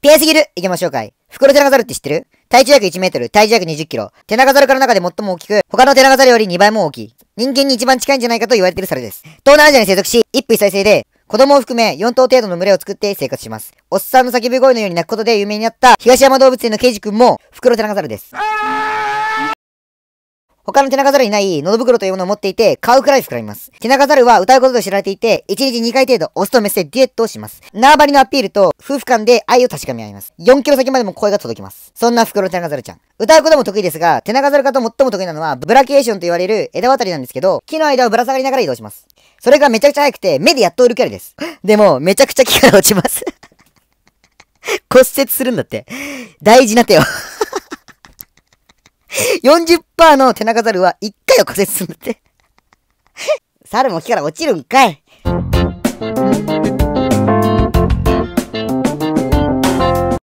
ピアすぎる行きましょうかい。袋テナガザルって知ってる体重約1メートル、体重約20キロ。テナガザルから中で最も大きく、他のテナガザルより2倍も大きい。人間に一番近いんじゃないかと言われている猿です。東南アジアに生息し、一夫一妻制で、子供を含め4頭程度の群れを作って生活します。おっさんの叫び声のように鳴くことで有名になった東山動物園のケイジ君も、袋テナガザルです。他の手ザ猿にない喉袋というものを持っていて、買うくらい膨らみます。手ザ猿は歌うことで知られていて、1日2回程度、オスとメスでデュエットをします。縄張りのアピールと、夫婦間で愛を確かめ合います。4キロ先までも声が届きます。そんな袋のガザ猿ちゃん。歌うことも得意ですが、手ザ猿かと最も得意なのは、ブラケーションと言われる枝渡りなんですけど、木の間をぶら下がりながら移動します。それがめちゃくちゃ速くて、目でやっといるキャラです。でも、めちゃくちゃ木から落ちます骨折するんだって。大事な手を40%のテナガザルは1回を仮説するって。猿も木から落ちるんかい。